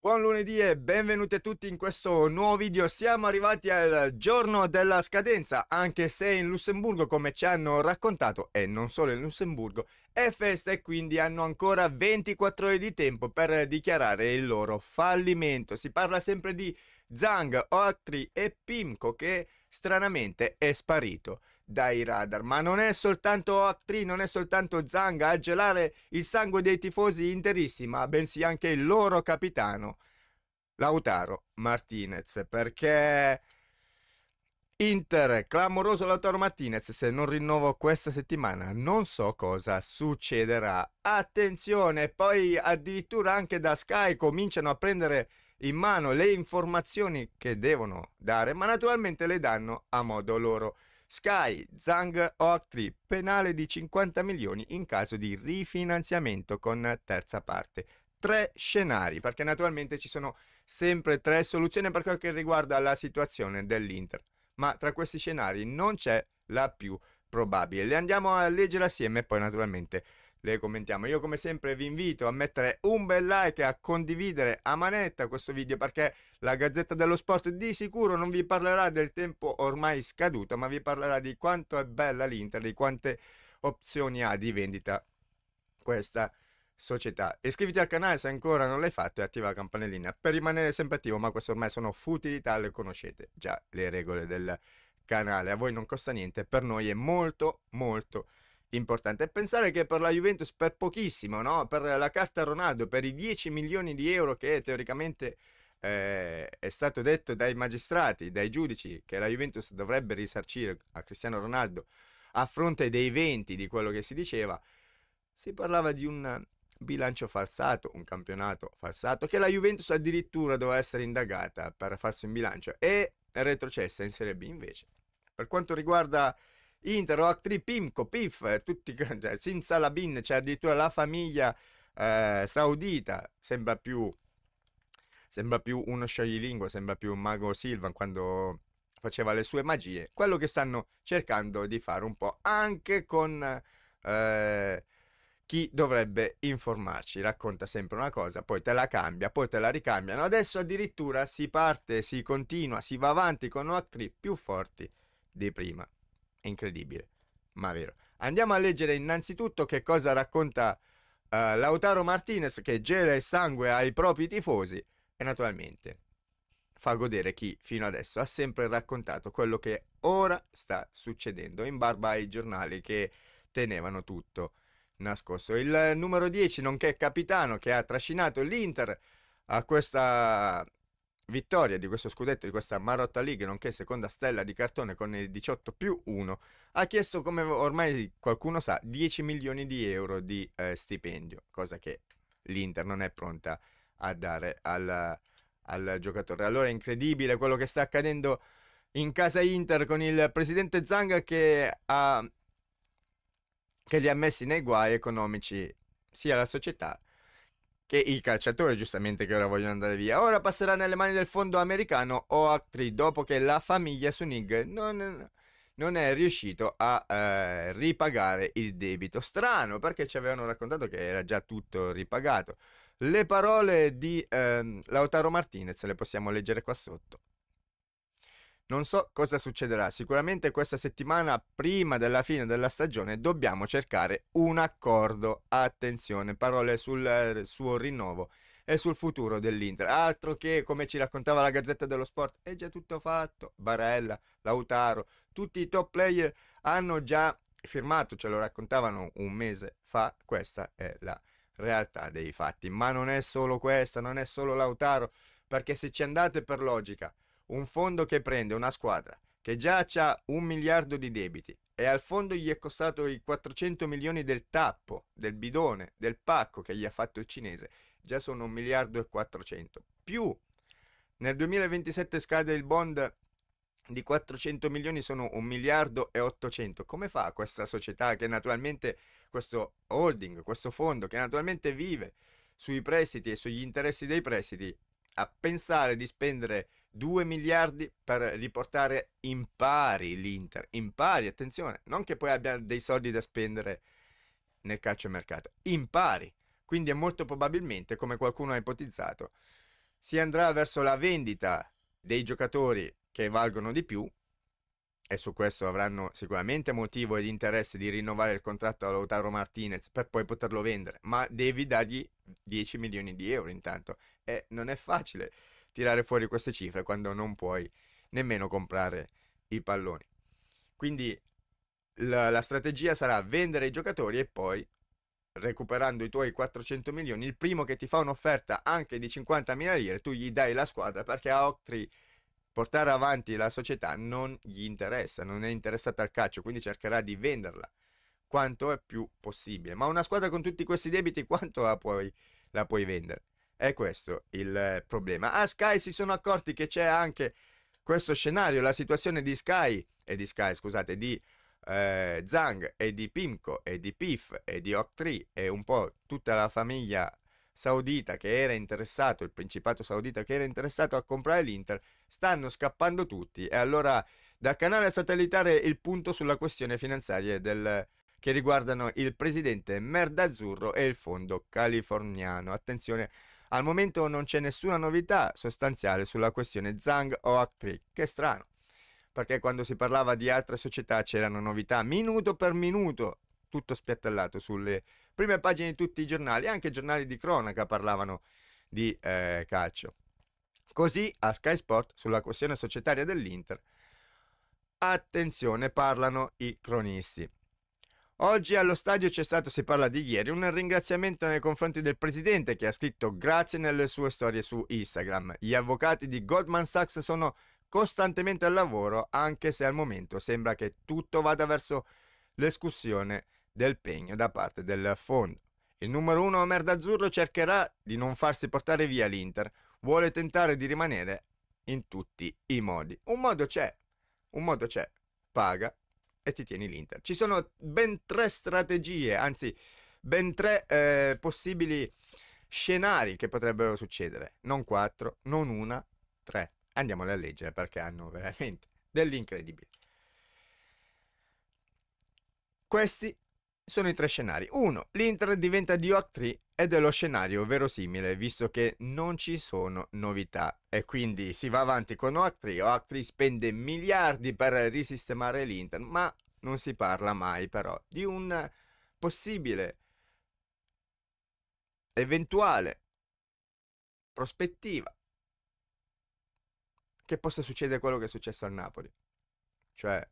Buon lunedì e benvenuti a tutti in questo nuovo video. Siamo arrivati al giorno della scadenza, anche se in Lussemburgo, come ci hanno raccontato, e non solo in Lussemburgo, è festa e quindi hanno ancora 24 ore di tempo per dichiarare il loro fallimento. Si parla sempre di Zang, Otri e Pimco che stranamente è sparito dai radar. Ma non è soltanto Otri, non è soltanto Zang a gelare il sangue dei tifosi interisti, ma bensì anche il loro capitano, Lautaro Martinez, perché... Inter, clamoroso Lautaro Martinez, se non rinnovo questa settimana non so cosa succederà. Attenzione, poi addirittura anche da Sky cominciano a prendere in mano le informazioni che devono dare, ma naturalmente le danno a modo loro. Sky, Zhang Octri, penale di 50 milioni in caso di rifinanziamento con terza parte. Tre scenari, perché naturalmente ci sono sempre tre soluzioni per quel che riguarda la situazione dell'Inter, ma tra questi scenari non c'è la più probabile. Le andiamo a leggere assieme e poi naturalmente le commentiamo. Io come sempre vi invito a mettere un bel like e a condividere a manetta questo video perché la Gazzetta dello Sport di sicuro non vi parlerà del tempo ormai scaduto, ma vi parlerà di quanto è bella l'Inter, di quante opzioni ha di vendita questa società. Iscriviti al canale se ancora non l'hai fatto e attiva la campanellina per rimanere sempre attivo, ma queste ormai sono futilità, le conoscete già le regole del canale. A voi non costa niente, per noi è molto molto importante importante. E pensare che per la Juventus, per pochissimo, no? per la carta Ronaldo, per i 10 milioni di euro che teoricamente eh, è stato detto dai magistrati, dai giudici, che la Juventus dovrebbe risarcire a Cristiano Ronaldo a fronte dei 20 di quello che si diceva, si parlava di un bilancio falsato, un campionato falsato, che la Juventus addirittura doveva essere indagata per farsi un bilancio e retrocessa in Serie B invece. Per quanto riguarda Inter, Octri, Pimco, Pif, eh, tutti, cioè, Simsalabin, c'è cioè addirittura la famiglia eh, saudita, sembra più, sembra più uno scioglilingua, sembra più un mago Silvan quando faceva le sue magie. Quello che stanno cercando di fare un po' anche con... Eh, chi dovrebbe informarci racconta sempre una cosa, poi te la cambia, poi te la ricambiano. Adesso addirittura si parte, si continua, si va avanti con Octri più forti di prima incredibile, ma vero. Andiamo a leggere innanzitutto che cosa racconta uh, Lautaro Martinez che gela il sangue ai propri tifosi e naturalmente fa godere chi fino adesso ha sempre raccontato quello che ora sta succedendo in barba ai giornali che tenevano tutto nascosto. Il numero 10, nonché capitano che ha trascinato l'Inter a questa vittoria di questo scudetto di questa Marotta League, nonché seconda stella di cartone con il 18 più 1, ha chiesto, come ormai qualcuno sa, 10 milioni di euro di eh, stipendio, cosa che l'Inter non è pronta a dare al, al giocatore. Allora è incredibile quello che sta accadendo in casa Inter con il presidente Zanga che, ha, che li ha messi nei guai economici sia la società che i calciatori giustamente che ora vogliono andare via ora passerà nelle mani del fondo americano OAC3 dopo che la famiglia Sunig non, non è riuscito a eh, ripagare il debito. Strano perché ci avevano raccontato che era già tutto ripagato. Le parole di ehm, Lautaro Martinez le possiamo leggere qua sotto. Non so cosa succederà, sicuramente questa settimana prima della fine della stagione dobbiamo cercare un accordo. Attenzione, parole sul eh, suo rinnovo e sul futuro dell'Inter. Altro che, come ci raccontava la Gazzetta dello Sport, è già tutto fatto. Barella, Lautaro, tutti i top player hanno già firmato, ce lo raccontavano un mese fa. Questa è la realtà dei fatti. Ma non è solo questa, non è solo Lautaro, perché se ci andate per logica un fondo che prende una squadra che già ha un miliardo di debiti e al fondo gli è costato i 400 milioni del tappo, del bidone, del pacco che gli ha fatto il cinese, già sono un miliardo e 400. Più nel 2027 scade il bond di 400 milioni sono un miliardo e 800. Come fa questa società che naturalmente, questo holding, questo fondo che naturalmente vive sui prestiti e sugli interessi dei prestiti, a pensare di spendere 2 miliardi per riportare in pari l'Inter, in pari, attenzione, non che poi abbia dei soldi da spendere nel calciomercato, in pari. Quindi è molto probabilmente, come qualcuno ha ipotizzato, si andrà verso la vendita dei giocatori che valgono di più e su questo avranno sicuramente motivo ed interesse di rinnovare il contratto a Lautaro Martinez per poi poterlo vendere, ma devi dargli 10 milioni di euro intanto e non è facile tirare fuori queste cifre quando non puoi nemmeno comprare i palloni. Quindi la, la strategia sarà vendere i giocatori e poi recuperando i tuoi 400 milioni, il primo che ti fa un'offerta anche di 50 mila lire, tu gli dai la squadra perché a Octri portare avanti la società non gli interessa, non è interessata al calcio, quindi cercherà di venderla quanto è più possibile. Ma una squadra con tutti questi debiti, quanto la puoi, la puoi vendere? È questo il problema. A ah, Sky si sono accorti che c'è anche questo scenario, la situazione di Sky e di Sky, scusate, di eh, Zhang e di Pimco e di Pif e di Octree e un po' tutta la famiglia saudita che era interessato, il principato saudita che era interessato a comprare l'Inter, stanno scappando tutti e allora dal canale satellitare il punto sulla questione finanziaria del, che riguardano il presidente Merda Azzurro e il fondo californiano. Attenzione al momento non c'è nessuna novità sostanziale sulla questione Zhang Oaktri, che strano, perché quando si parlava di altre società c'erano novità minuto per minuto, tutto spiattellato sulle prime pagine di tutti i giornali, anche i giornali di cronaca parlavano di eh, calcio. Così a Sky Sport sulla questione societaria dell'Inter, attenzione, parlano i cronisti. Oggi allo stadio c'è stato, si parla di ieri, un ringraziamento nei confronti del presidente che ha scritto grazie nelle sue storie su Instagram. Gli avvocati di Goldman Sachs sono costantemente al lavoro, anche se al momento sembra che tutto vada verso l'escussione del pegno da parte del fondo. Il numero uno 1 Merdazzurro cercherà di non farsi portare via l'Inter, vuole tentare di rimanere in tutti i modi. Un modo c'è, un modo c'è, paga e ti tieni l'Inter. Ci sono ben tre strategie, anzi ben tre eh, possibili scenari che potrebbero succedere, non quattro, non una, tre. Andiamole a leggere perché hanno veramente dell'incredibile. Questi sono i tre scenari. Uno, l'Inter diventa di Oak 3 ed è lo scenario verosimile visto che non ci sono novità e quindi si va avanti con Oak 3. Oak 3 spende miliardi per risistemare l'Inter, ma non si parla mai però di un possibile eventuale prospettiva che possa succedere quello che è successo al Napoli, cioè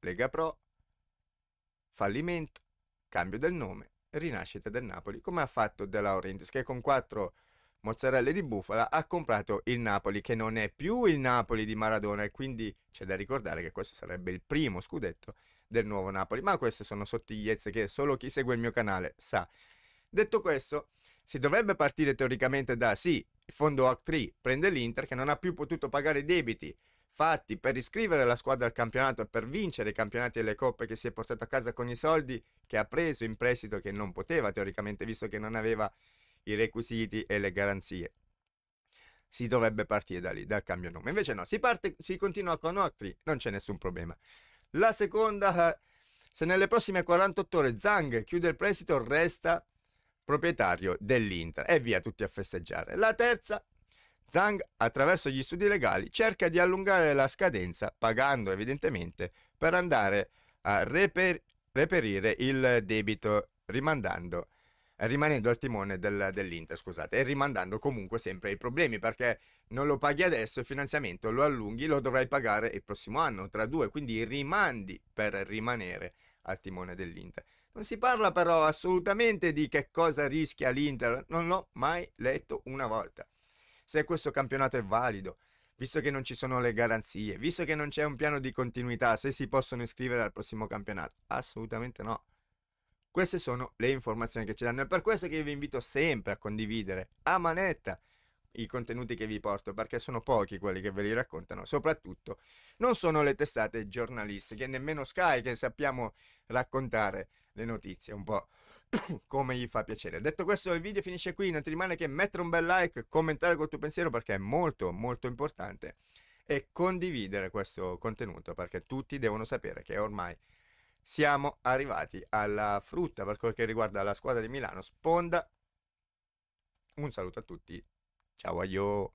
Lega Pro, fallimento, cambio del nome, rinascita del Napoli, come ha fatto De Laurentiis, che con quattro mozzarelle di bufala ha comprato il Napoli, che non è più il Napoli di Maradona, e quindi c'è da ricordare che questo sarebbe il primo scudetto del nuovo Napoli. Ma queste sono sottigliezze che solo chi segue il mio canale sa. Detto questo, si dovrebbe partire teoricamente da sì, il fondo Actri prende l'Inter che non ha più potuto pagare i debiti fatti per iscrivere la squadra al campionato, per vincere i campionati e le coppe che si è portato a casa con i soldi che ha preso in prestito che non poteva teoricamente visto che non aveva i requisiti e le garanzie. Si dovrebbe partire da lì, dal cambio nome. Invece no, si, parte, si continua con Octri, non c'è nessun problema. La seconda, se nelle prossime 48 ore Zhang chiude il prestito, resta proprietario dell'Inter e via tutti a festeggiare. La terza, Zhang, attraverso gli studi legali, cerca di allungare la scadenza, pagando evidentemente per andare a reper reperire il debito, rimandando, rimanendo al timone del, dell'Inter, scusate, e rimandando comunque sempre i problemi, perché non lo paghi adesso il finanziamento, lo allunghi, lo dovrai pagare il prossimo anno, tra due, quindi rimandi per rimanere al timone dell'Inter. Non si parla però assolutamente di che cosa rischia l'Inter, non l'ho mai letto una volta se questo campionato è valido, visto che non ci sono le garanzie, visto che non c'è un piano di continuità, se si possono iscrivere al prossimo campionato. Assolutamente no. Queste sono le informazioni che ci danno. È per questo che io vi invito sempre a condividere a manetta i contenuti che vi porto, perché sono pochi quelli che ve li raccontano. Soprattutto non sono le testate giornalistiche, nemmeno Sky che sappiamo raccontare le notizie un po'. come gli fa piacere. Detto questo, il video finisce qui. Non ti rimane che mettere un bel like, commentare col tuo pensiero perché è molto, molto importante e condividere questo contenuto perché tutti devono sapere che ormai siamo arrivati alla frutta per quel che riguarda la squadra di Milano. Sponda. Un saluto a tutti. Ciao a io.